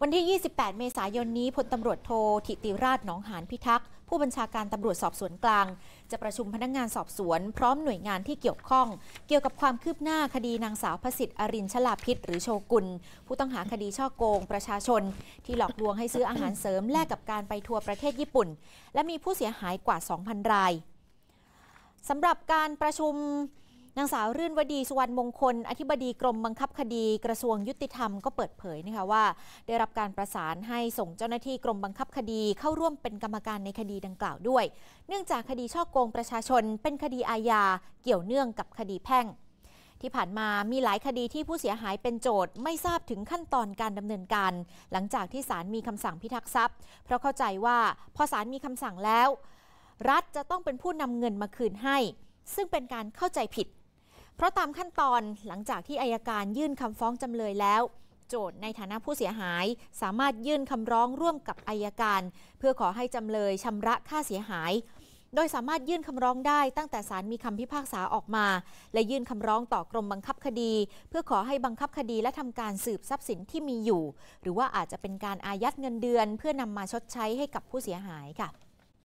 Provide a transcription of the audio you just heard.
วันที่ 28 เมษายนนี้พลตำรวจโทธิติราชหนองหานพิทักษ์ ผู้บัญชาการตำรวจสอบสวนกลาง จะประชุมพนักงงานสอบสวน พร้อมหน่วยงานที่เกี่ยวข้อง เกี่ยวกับความคืบหน้าคดีนางสาวพสิทธิ์อรินชลาพิษหรือโชกุล ผู้ต้องหาคดีช่อโกง ประชาชน ที่หลอกลวงให้ซื้ออาหารเสริม แลกกับการไปทัวร์ประเทศญี่ปุ่น และมีผู้เสียหายกว่า 2,000 รายสำหรับการประชุมนางสาวรื่นวดีสุวรรณมงคล อธิบดีกรมบังคับคดี กระทรวงยุติธรรมก็เปิดเผยนะคะว่า ได้รับการประสานให้ส่งเจ้าหน้าที่กรมบังคับคดีเข้าร่วมเป็นกรรมการในคดีดังกล่าวด้วย เนื่องจากคดีช่อโกงประชาชนเป็นคดีอาญาเกี่ยวเนื่องกับคดีแพ่ง ที่ผ่านมามีหลายคดีที่ผู้เสียหายเป็นโจทย์ไม่ทราบถึงขั้นตอนการดำเนินการ หลังจากที่ศาลมีคำสั่งพิทักษ์ทรัพย์เพราะเข้าใจว่าพอศาลมีคำสั่งแล้ว รัฐจะต้องเป็นผู้นำเงินมาคืนให้ ซึ่งเป็นการเข้าใจผิดเพราะตามขั้นตอนหลังจากที่อายการยื่นคำฟ้องจำเลยแล้ว โจทย์ในฐานะผู้เสียหาย สามารถยื่นคำร้องร่วมกับอายการ เพื่อขอให้จำเลยชำระค่าเสียหาย โดยสามารถยื่นคำร้องได้ตั้งแต่ศาลมีคำพิพากษาออกมา และยื่นคำร้องต่อกรมบังคับคดี เพื่อขอให้บังคับคดีและทำการสืบทรัพย์สินที่มีอยู่ หรือว่าอาจจะเป็นการอายัดเงินเดือนเพื่อนำมาชดใช้ให้กับผู้เสียหายค่ะ